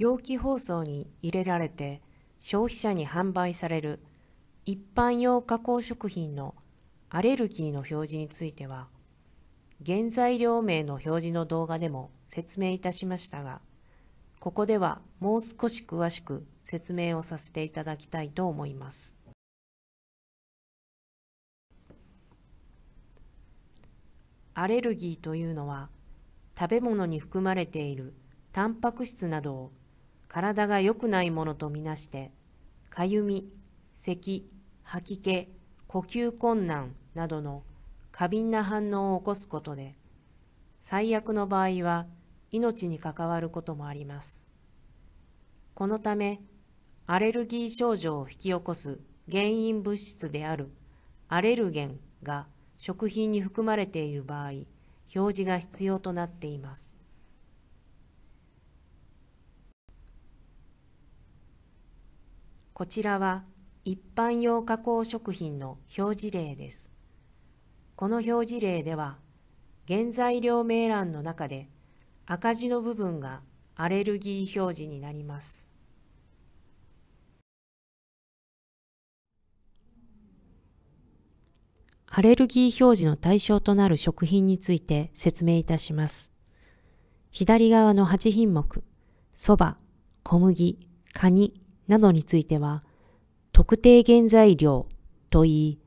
容器包装に入れられて消費者に販売される一般用加工食品のアレルギーの表示については原材料名の表示の動画でも説明いたしましたがここではもう少し詳しく説明をさせていただきたいと思いますアレルギーというのは食べ物に含まれているタンパク質などを体が良くないものとみなしてかゆみ咳吐き気呼吸困難などの過敏な反応を起こすことで最悪の場合は命に関わることもありますこのためアレルギー症状を引き起こす原因物質であるアレルゲンが食品に含まれている場合表示が必要となっていますこちらは一般用加工食品の表示例です。この表示例では、原材料名欄の中で赤字の部分がアレルギー表示になります。アレルギー表示の対象となる食品について説明いたします。左側の8品目、蕎麦、小麦、カニ、などについては、特定原材料といい、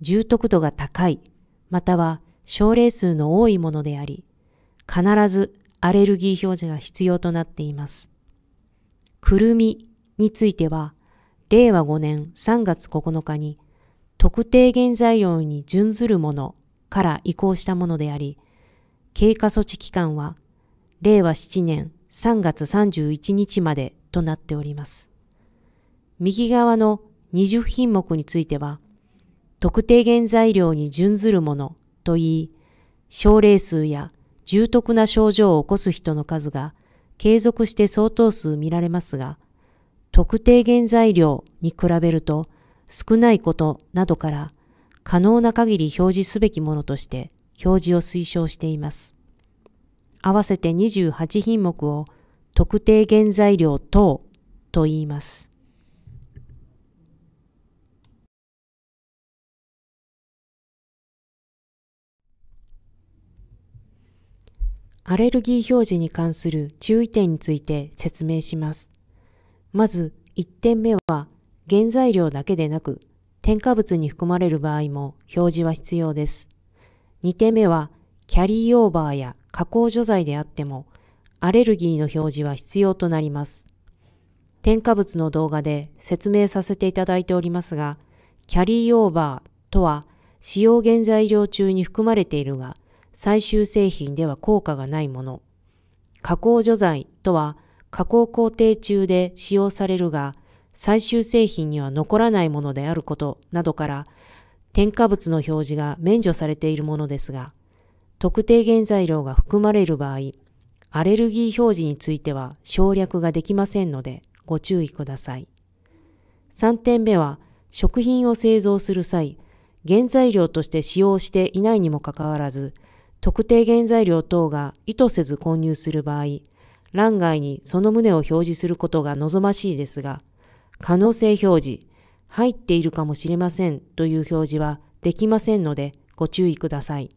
重篤度が高い、または症例数の多いものであり、必ずアレルギー表示が必要となっています。くるみについては、令和5年3月9日に特定原材料に準ずるものから移行したものであり、経過措置期間は令和7年3月31日までとなっております。右側の20品目については、特定原材料に準ずるものと言い、症例数や重篤な症状を起こす人の数が継続して相当数見られますが、特定原材料に比べると少ないことなどから可能な限り表示すべきものとして表示を推奨しています。合わせて28品目を特定原材料等と言います。アレルギー表示に関する注意点について説明します。まず1点目は原材料だけでなく添加物に含まれる場合も表示は必要です。2点目はキャリーオーバーや加工除剤であってもアレルギーの表示は必要となります。添加物の動画で説明させていただいておりますが、キャリーオーバーとは使用原材料中に含まれているが最終製品では効果がないもの。加工除剤とは加工工程中で使用されるが、最終製品には残らないものであることなどから、添加物の表示が免除されているものですが、特定原材料が含まれる場合、アレルギー表示については省略ができませんのでご注意ください。3点目は、食品を製造する際、原材料として使用していないにもかかわらず、特定原材料等が意図せず混入する場合、欄外にその旨を表示することが望ましいですが、可能性表示、入っているかもしれませんという表示はできませんのでご注意ください。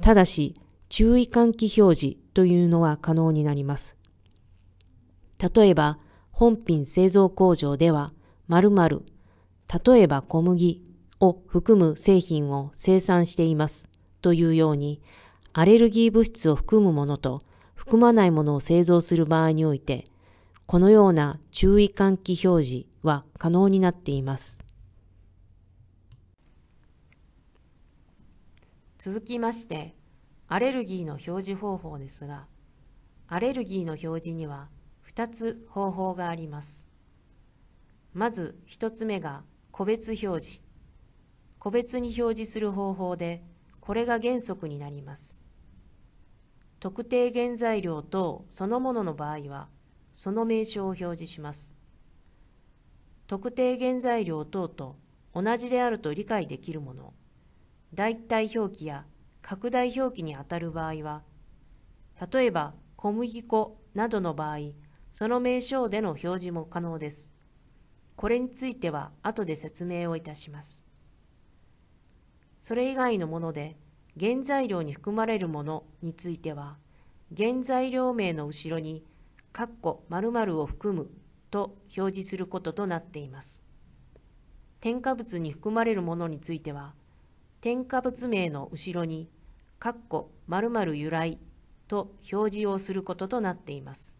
ただし、注意喚起表示というのは可能になります。例えば、本品製造工場では、〇〇、例えば小麦を含む製品を生産しています。というように、アレルギー物質を含むものと含まないものを製造する場合において、このような注意喚起表示は可能になっています。続きまして、アレルギーの表示方法ですが、アレルギーの表示には2つ方法があります。まず1つ目が個別表示。個別に表示する方法で、これが原則になります。特定原材料等そのものの場合は、その名称を表示します。特定原材料等と同じであると理解できるもの、代替表記や拡大表記にあたる場合は、例えば小麦粉などの場合、その名称での表示も可能です。これについては後で説明をいたします。それ以外のもので原材料に含まれるものについては原材料名の後ろにッコ〇〇を含むと表示することとなっています。添加物に含まれるものについては添加物名の後ろにッコ〇〇由来と表示をすることとなっています。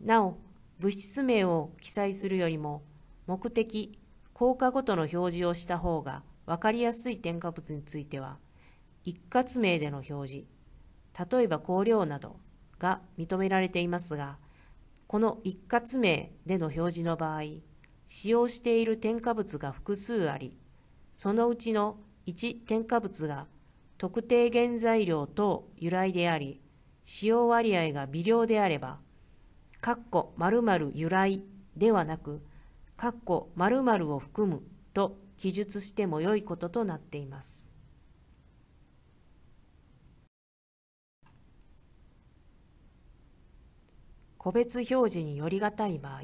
なお、物質名を記載するよりも目的、効果ごとの表示をした方が分かりやすい添加物については一括名での表示例えば香料などが認められていますがこの一括名での表示の場合使用している添加物が複数ありそのうちの1添加物が特定原材料等由来であり使用割合が微量であれば「○○由来」ではなく「○○を含む」と記述しても良いこととなっています。個別表示によりがたい場合、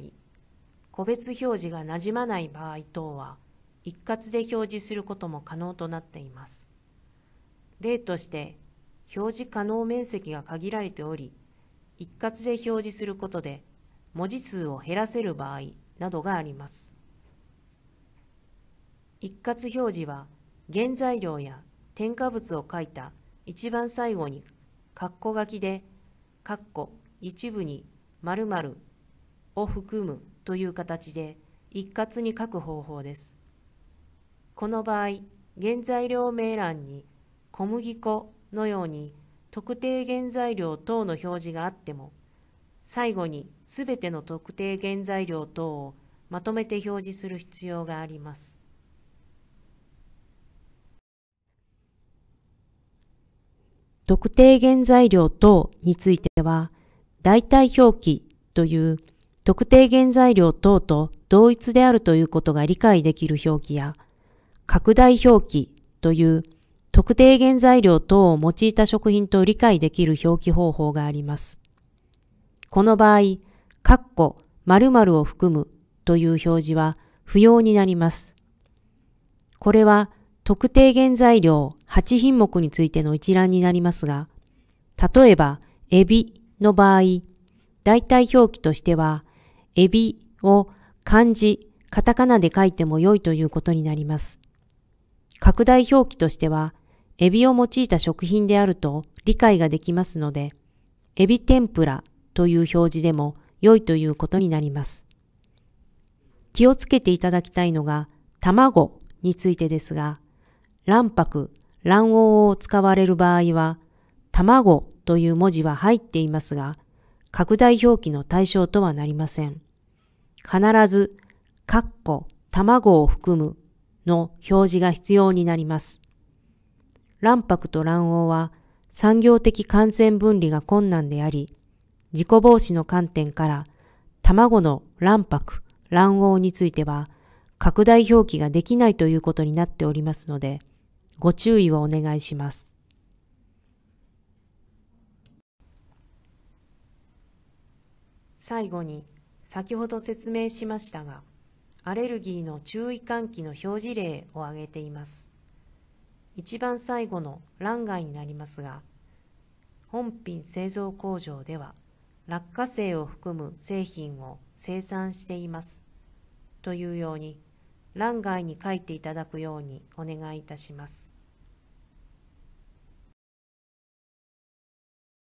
個別表示がなじまない場合等は、一括で表示することも可能となっています。例として、表示可能面積が限られており、一括で表示することで、文字数を減らせる場合などがあります。一括表示は原材料や添加物を書いた一番最後に括弧書きで括弧一部に〇〇を含むという形で一括に書く方法です。この場合、原材料名欄に小麦粉のように特定原材料等の表示があっても、最後にすべての特定原材料等をまとめて表示する必要があります。特定原材料等については、代替表記という特定原材料等と同一であるということが理解できる表記や、拡大表記という特定原材料等を用いた食品と理解できる表記方法があります。この場合、ッコ〇〇を含むという表示は不要になります。これは特定原材料8品目についての一覧になりますが、例えば、エビの場合、代替表記としては、エビを漢字、カタカナで書いても良いということになります。拡大表記としては、エビを用いた食品であると理解ができますので、エビ天ぷらという表示でも良いということになります。気をつけていただきたいのが、卵についてですが、卵白、卵黄を使われる場合は、卵という文字は入っていますが、拡大表記の対象とはなりません。必ず、カッコ、卵を含むの表示が必要になります。卵白と卵黄は産業的感染分離が困難であり、自己防止の観点から卵の卵白、卵黄については拡大表記ができないということになっておりますので、ご注意をお願いします。最後に、先ほど説明しましたが、アレルギーの注意喚起の表示例を挙げています。一番最後の欄外になりますが、本品製造工場では、落花生を含む製品を生産しています。というように、欄外に書いていただくようにお願いいたします。